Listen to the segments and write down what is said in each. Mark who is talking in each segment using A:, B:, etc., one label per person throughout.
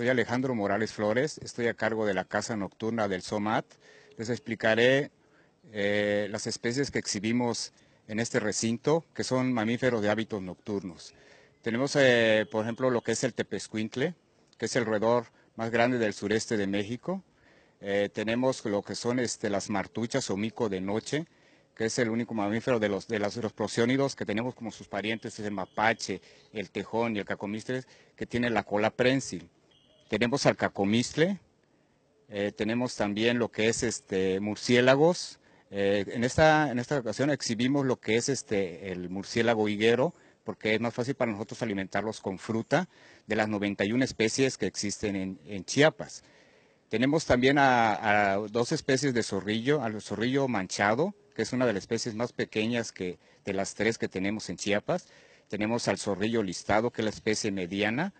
A: Soy Alejandro Morales Flores, estoy a cargo de la Casa Nocturna del SOMAT. Les explicaré eh, las especies que exhibimos en este recinto, que son mamíferos de hábitos nocturnos. Tenemos, eh, por ejemplo, lo que es el tepezcuintle, que es el roedor más grande del sureste de México. Eh, tenemos lo que son este, las martuchas o mico de noche, que es el único mamífero de los, de los que tenemos como sus parientes, es el mapache, el tejón y el cacomistres, que tiene la cola prensil tenemos al cacomistle, eh, tenemos también lo que es este murciélagos. Eh, en, esta, ocasión exhibimos lo que es este, el murciélago higuero, porque es más fácil para nosotros alimentarlos con fruta de las 91 especies que existen en, Chiapas. Tenemos también a, dos especies de zorrillo, al zorrillo manchado, que es una de las especies más pequeñas de las tres que tenemos en Chiapas. Tenemos al zorrillo listado, que es la especie mediana,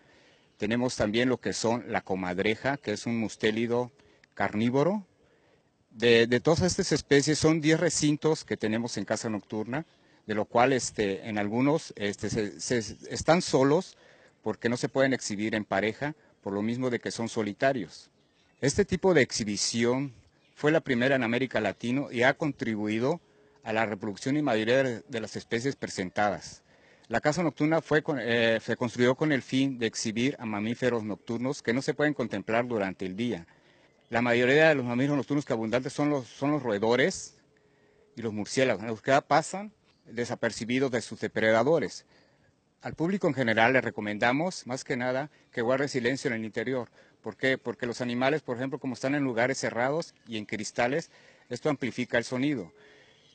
A: tenemos también lo que son la comadreja, que es un mustélido carnívoro. De, todas estas especies son 10 recintos que tenemos en casa nocturna, de lo cual este, en algunos este, están solos porque no se pueden exhibir en pareja, por lo mismo de que son solitarios. Este tipo de exhibición fue la primera en América Latina y ha contribuido a la reproducción y mayoría de las especies presentadas. La casa nocturna fue, eh, se construyó con el fin de exhibir a mamíferos nocturnos que no se pueden contemplar durante el día. La mayoría de los mamíferos nocturnos que abundantes son los, son los roedores y los murciélagos, los que pasan desapercibidos de sus depredadores. Al público en general le recomendamos, más que nada, que guarde silencio en el interior. ¿Por qué? Porque los animales, por ejemplo, como están en lugares cerrados y en cristales, esto amplifica el sonido.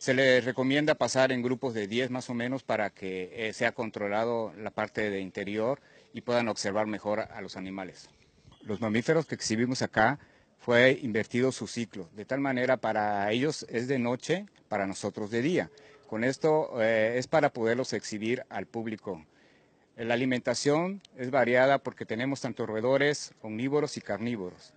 A: Se les recomienda pasar en grupos de 10 más o menos para que eh, sea controlado la parte de interior y puedan observar mejor a los animales. Los mamíferos que exhibimos acá fue invertido su ciclo, de tal manera para ellos es de noche, para nosotros de día. Con esto eh, es para poderlos exhibir al público. La alimentación es variada porque tenemos tanto roedores, omnívoros y carnívoros.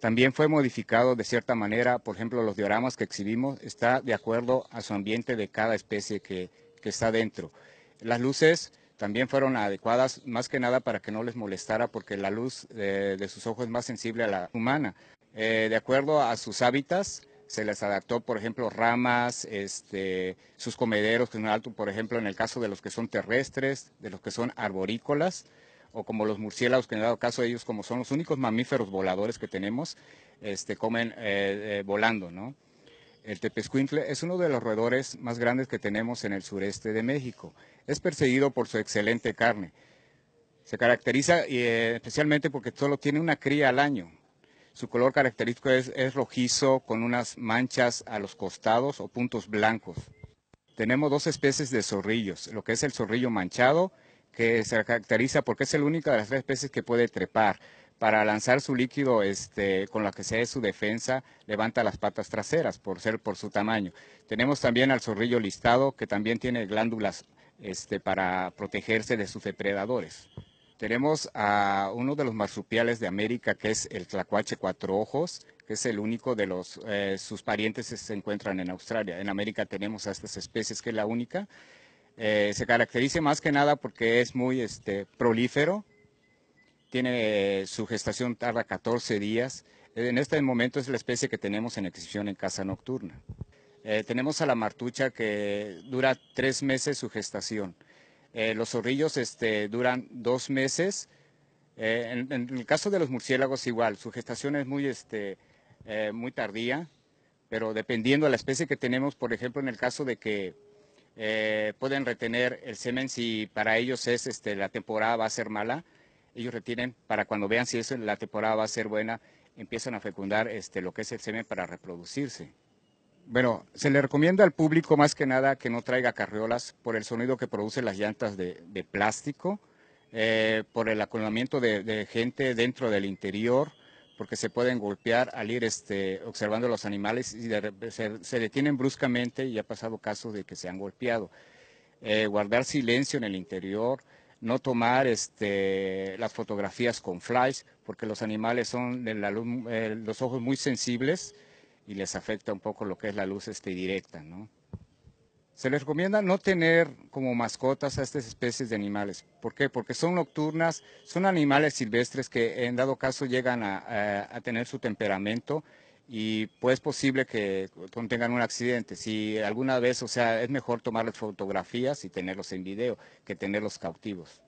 A: También fue modificado de cierta manera, por ejemplo, los dioramas que exhibimos está de acuerdo a su ambiente de cada especie que, está dentro. Las luces también fueron adecuadas más que nada para que no les molestara porque la luz eh, de sus ojos es más sensible a la humana. Eh, de acuerdo a sus hábitats, se les adaptó, por ejemplo, ramas, este, sus comederos, que un alto, por ejemplo, en el caso de los que son terrestres, de los que son arborícolas, o como los murciélagos, que en dado caso ellos como son los únicos mamíferos voladores que tenemos, este, comen eh, eh, volando, El tepezcuintle es uno de los roedores más grandes que tenemos en el sureste de México. Es perseguido por su excelente carne. Se caracteriza eh, especialmente porque solo tiene una cría al año. Su color característico es, es rojizo con unas manchas a los costados o puntos blancos. Tenemos dos especies de zorrillos, lo que es el zorrillo manchado que se caracteriza porque es el único de las tres especies que puede trepar. Para lanzar su líquido este, con la que sea su defensa, levanta las patas traseras por ser por su tamaño. Tenemos también al zorrillo listado, que también tiene glándulas este, para protegerse de sus depredadores. Tenemos a uno de los marsupiales de América, que es el tlacuache cuatro ojos, que es el único de los, eh, sus parientes que se encuentran en Australia. En América tenemos a estas especies, que es la única. Eh, se caracteriza más que nada porque es muy este, prolífero, tiene su gestación tarda 14 días. En este momento es la especie que tenemos en exhibición en casa nocturna. Eh, tenemos a la martucha que dura tres meses su gestación. Eh, los zorrillos este, duran dos meses. En, el caso de los murciélagos igual, su gestación es muy, este, muy tardía, pero dependiendo de la especie que tenemos, por ejemplo, en el caso de que eh, pueden retener el semen si para ellos es este, la temporada va a ser mala. Ellos retienen para cuando vean si es, la temporada va a ser buena, empiezan a fecundar este, lo que es el semen para reproducirse. Bueno, se le recomienda al público más que nada que no traiga carriolas por el sonido que producen las llantas de, plástico, eh, por el acumulamiento de gente dentro del interior, porque se pueden golpear al ir este, observando a los animales y se, detienen bruscamente y ha pasado casos de que se han golpeado. Eh, guardar silencio en el interior, no tomar este, las fotografías con flash, porque los animales son eh, los ojos muy sensibles y les afecta un poco lo que es la luz este, directa, ¿no? Se les recomienda no tener como mascotas a estas especies de animales. ¿Por qué? Porque son nocturnas, son animales silvestres que en dado caso llegan a, tener su temperamento y pues es posible que contengan un accidente. Si alguna vez, o sea, es mejor tomarles fotografías y tenerlos en video que tenerlos cautivos.